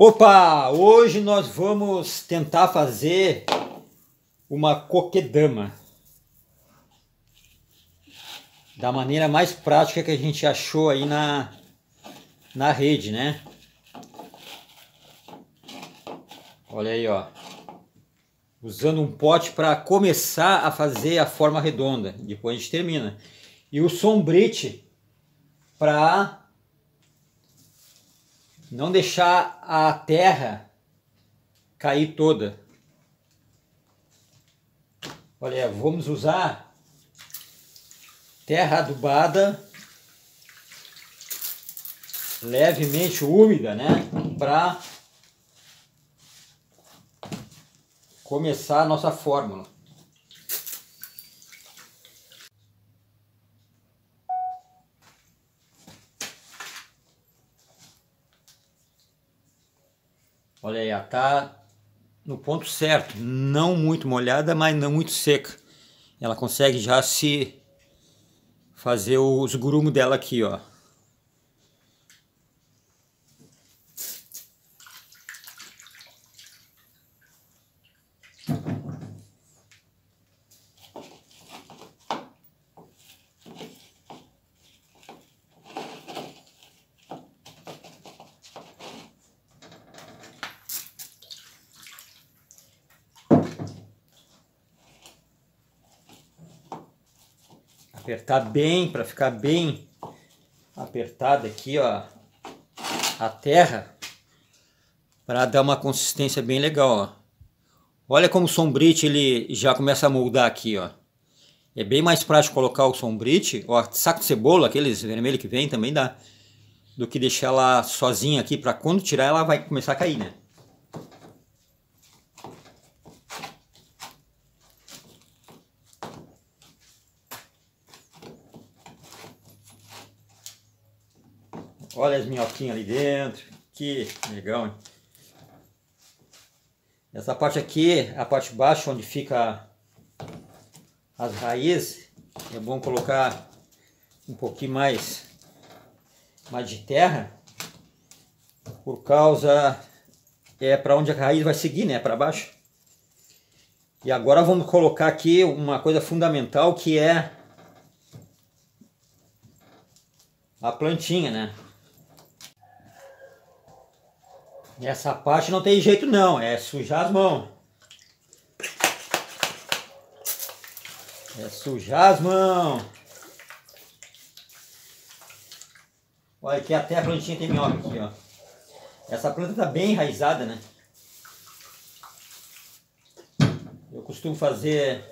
Opa! Hoje nós vamos tentar fazer uma coquedama. Da maneira mais prática que a gente achou aí na, na rede, né? Olha aí, ó. Usando um pote para começar a fazer a forma redonda. Depois a gente termina. E o sombrite para não deixar a terra cair toda. Olha, vamos usar terra adubada, levemente úmida, né? Para começar a nossa fórmula. Olha aí, está no ponto certo, não muito molhada, mas não muito seca. Ela consegue já se fazer os grumos dela aqui, ó. Apertar bem para ficar bem apertada aqui, ó, a terra para dar uma consistência bem legal, ó. Olha como o sombrite ele já começa a moldar aqui, ó. É bem mais prático colocar o sombrite, ó, saco de cebola, aqueles vermelho que vem também dá, do que deixar ela sozinha aqui para quando tirar ela vai começar a cair, né? Olha as minhoquinhas ali dentro. Que legal, hein? Essa parte aqui, a parte baixa onde fica as raízes, é bom colocar um pouquinho mais, mais de terra, por causa é para onde a raiz vai seguir, né? Para baixo. E agora vamos colocar aqui uma coisa fundamental que é a plantinha, né? essa parte não tem jeito não, é sujar as mãos. É sujar as mãos. Olha aqui até a plantinha tem minhoca aqui, ó. Essa planta tá bem enraizada, né? Eu costumo fazer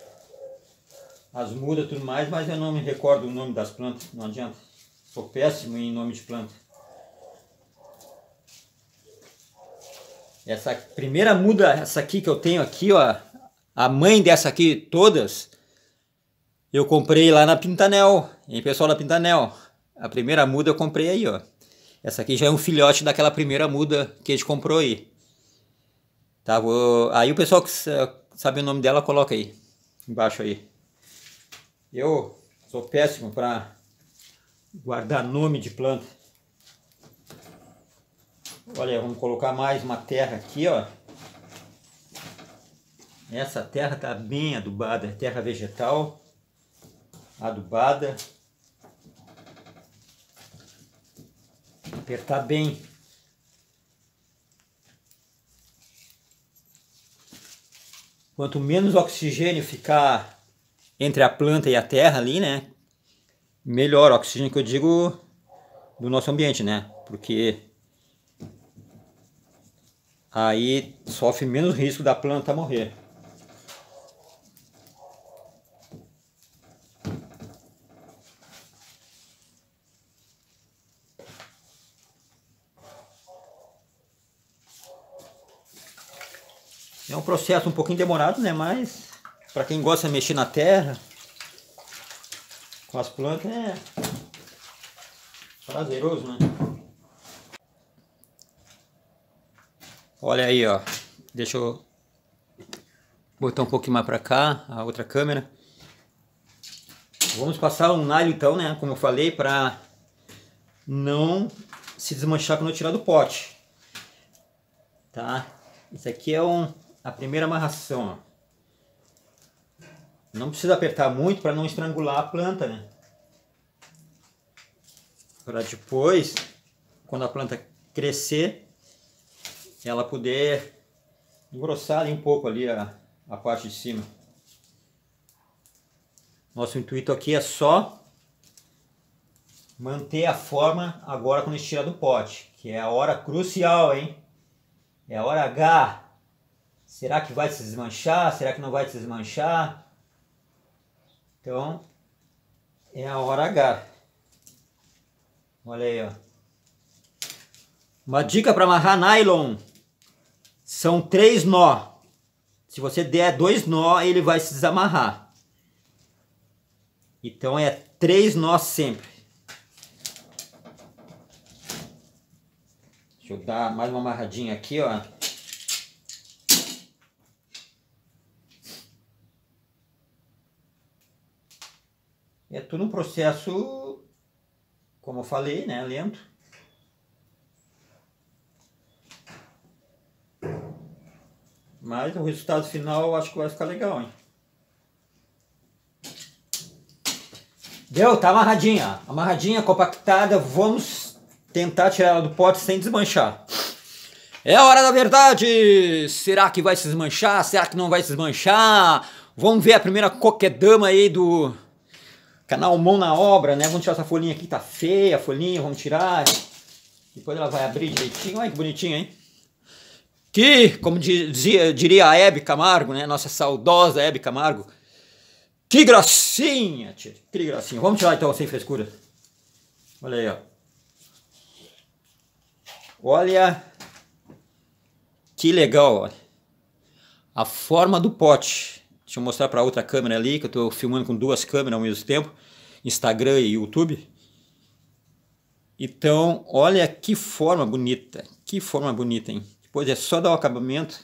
as mudas e tudo mais, mas eu não me recordo o nome das plantas, não adianta. Sou péssimo em nome de planta. Essa primeira muda, essa aqui que eu tenho aqui, ó, a mãe dessa aqui todas, eu comprei lá na Pintanel, em pessoal da Pintanel. A primeira muda eu comprei aí, ó. Essa aqui já é um filhote daquela primeira muda que a gente comprou aí. Tá, vou... Aí o pessoal que sabe o nome dela, coloca aí. Embaixo aí. Eu sou péssimo para guardar nome de planta. Olha, vamos colocar mais uma terra aqui, ó. Essa terra tá bem adubada, é terra vegetal, adubada. Apertar tá bem. Quanto menos oxigênio ficar entre a planta e a terra ali, né? Melhor o oxigênio que eu digo do nosso ambiente, né? Porque aí sofre menos risco da planta morrer. É um processo um pouquinho demorado, né? Mas para quem gosta de mexer na terra, com as plantas é prazeroso, né? Olha aí, ó. Deixa eu botar um pouquinho mais para cá, a outra câmera. Vamos passar um nalho então, né? Como eu falei, para não se desmanchar quando eu tirar do pote. Tá? Isso aqui é um, a primeira amarração. Ó. Não precisa apertar muito para não estrangular a planta, né? Para depois, quando a planta crescer, ela poder engrossar um pouco ali a, a parte de cima. Nosso intuito aqui é só manter a forma agora quando estiver do pote, que é a hora crucial, hein? É a hora H. Será que vai se desmanchar? Será que não vai se desmanchar? Então, é a hora H. Olha aí, ó. Uma dica para amarrar nylon. São três nó. Se você der dois nó, ele vai se desamarrar. Então é três nós sempre. Deixa eu dar mais uma amarradinha aqui, ó. É tudo um processo, como eu falei, né, lento. Mas o resultado final eu acho que vai ficar legal, hein? Deu? Tá amarradinha. Amarradinha, compactada. Vamos tentar tirar ela do pote sem desmanchar. É a hora da verdade! Será que vai se desmanchar? Será que não vai se desmanchar? Vamos ver a primeira coquedama aí do canal Mão na Obra, né? Vamos tirar essa folhinha aqui, tá feia a folhinha, vamos tirar. Depois ela vai abrir direitinho. Olha que bonitinha, hein? que, como dizia, diria a Hebe Camargo, né, nossa saudosa Hebe Camargo, que gracinha, tia, que gracinha. Vamos tirar então sem frescura. Olha aí, ó. Olha que legal, olha. A forma do pote. Deixa eu mostrar para outra câmera ali, que eu estou filmando com duas câmeras ao mesmo tempo, Instagram e YouTube. Então, olha que forma bonita, que forma bonita, hein? Depois é só dar o acabamento.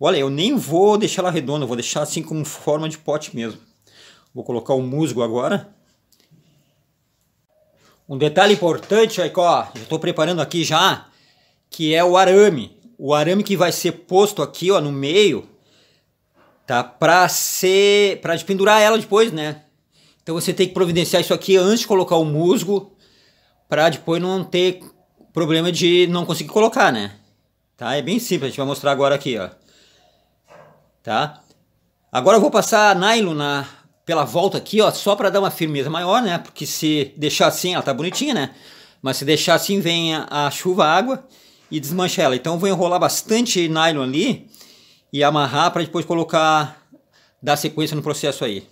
Olha, eu nem vou deixar ela redonda, vou deixar assim como forma de pote mesmo. Vou colocar o musgo agora. Um detalhe importante, aí, ó, já estou preparando aqui já, que é o arame. O arame que vai ser posto aqui, ó, no meio, tá? Pra ser, pra pendurar ela depois, né? Então você tem que providenciar isso aqui antes de colocar o musgo, para depois não ter problema de não conseguir colocar, né? Tá? É bem simples, a gente vai mostrar agora aqui, ó. Tá? Agora eu vou passar a nylon na, pela volta aqui, ó, só para dar uma firmeza maior, né? Porque se deixar assim, ela tá bonitinha, né? Mas se deixar assim, vem a, a chuva, a água e desmancha ela. Então eu vou enrolar bastante nylon ali e amarrar para depois colocar, dar sequência no processo aí.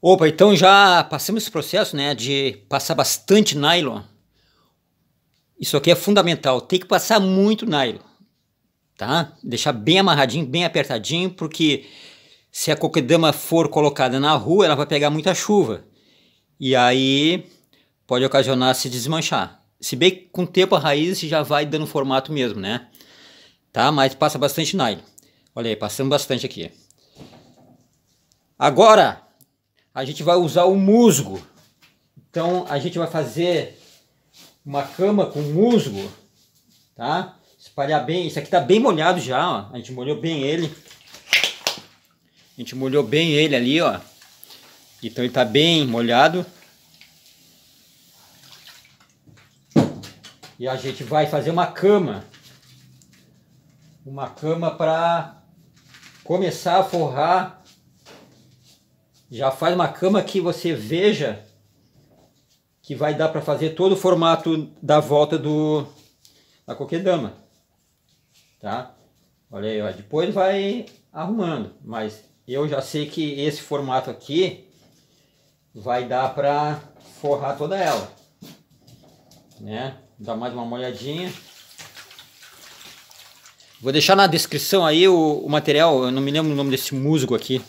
Opa, então já passamos esse processo, né, de passar bastante nylon isso aqui é fundamental, tem que passar muito nylon, tá? Deixar bem amarradinho, bem apertadinho, porque se a coquedama for colocada na rua, ela vai pegar muita chuva. E aí pode ocasionar se desmanchar. Se bem que com o tempo a raiz já vai dando formato mesmo, né? Tá? Mas passa bastante nylon. Olha aí, passando bastante aqui. Agora, a gente vai usar o musgo. Então, a gente vai fazer uma cama com musgo, tá? Espalhar bem, isso aqui tá bem molhado já, ó. A gente molhou bem ele. A gente molhou bem ele ali, ó. Então ele tá bem molhado. E a gente vai fazer uma cama. Uma cama para começar a forrar. Já faz uma cama que você veja que vai dar para fazer todo o formato da volta do da coquedama, tá? Olha aí, ó. depois vai arrumando, mas eu já sei que esse formato aqui vai dar para forrar toda ela, né? Dá mais uma molhadinha. Vou deixar na descrição aí o, o material, eu não me lembro o nome desse musgo aqui,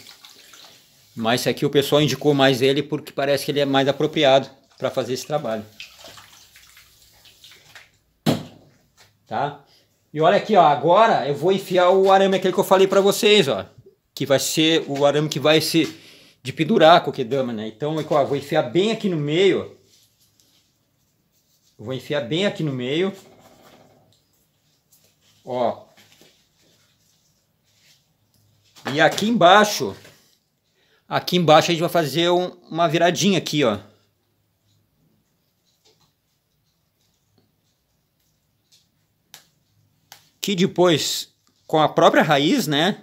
mas aqui o pessoal indicou mais ele porque parece que ele é mais apropriado para fazer esse trabalho. Tá? E olha aqui, ó, agora eu vou enfiar o arame aquele que eu falei para vocês, ó, que vai ser o arame que vai se de pendurar com que dama, né? Então, é ó, vou enfiar bem aqui no meio. Vou enfiar bem aqui no meio. Ó. E aqui embaixo, aqui embaixo a gente vai fazer um, uma viradinha aqui, ó. que depois, com a própria raiz, né,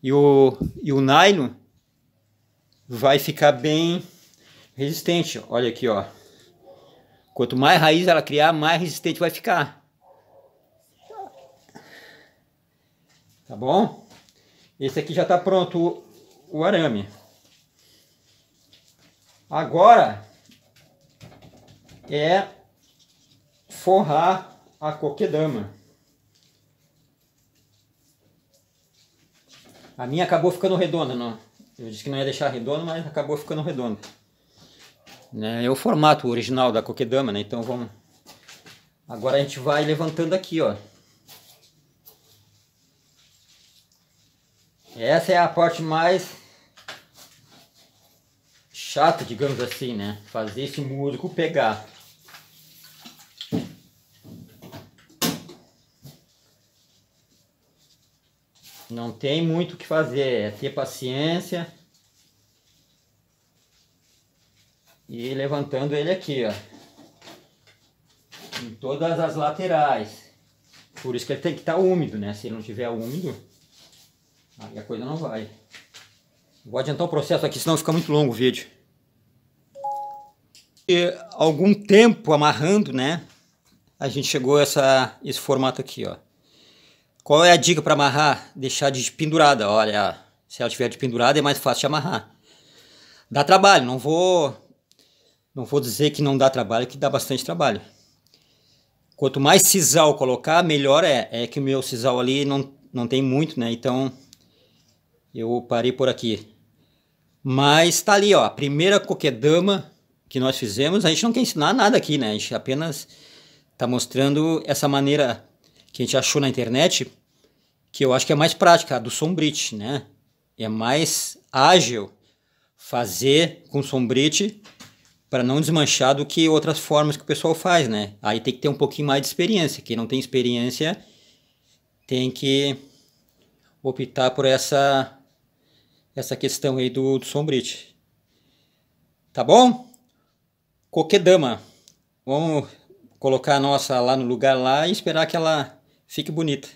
e o, e o nylon, vai ficar bem resistente. Olha aqui, ó. Quanto mais raiz ela criar, mais resistente vai ficar. Tá bom? Esse aqui já está pronto o, o arame. Agora é forrar a coquedama. A minha acabou ficando redonda, não. Eu disse que não ia deixar redonda, mas acabou ficando redonda. Né, é o formato original da coquedama, né? Então vamos... Agora a gente vai levantando aqui, ó. Essa é a parte mais chata, digamos assim, né? Fazer esse músico pegar. Não tem muito o que fazer, é ter paciência. E levantando ele aqui, ó. Em todas as laterais. Por isso que ele tem que estar tá úmido, né? Se ele não tiver úmido, aí a coisa não vai. Vou adiantar o processo aqui, senão fica muito longo o vídeo. E algum tempo amarrando, né? A gente chegou a essa, esse formato aqui, ó. Qual é a dica para amarrar? Deixar de pendurada. Olha, se ela estiver de pendurada é mais fácil de amarrar. Dá trabalho, não vou não vou dizer que não dá trabalho, que dá bastante trabalho. Quanto mais sisal colocar, melhor é. É que o meu sisal ali não, não tem muito, né? Então, eu parei por aqui. Mas tá ali, ó. A primeira coquedama que nós fizemos. A gente não quer ensinar nada aqui, né? A gente apenas tá mostrando essa maneira que a gente achou na internet, que eu acho que é mais prática, a do sombrite, né? É mais ágil fazer com sombrite para não desmanchar do que outras formas que o pessoal faz, né? Aí tem que ter um pouquinho mais de experiência. Quem não tem experiência tem que optar por essa essa questão aí do, do sombrite. Tá bom? Coquedama. Vamos colocar a nossa lá no lugar lá e esperar que ela fique bonita.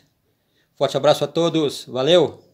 Forte abraço a todos, valeu!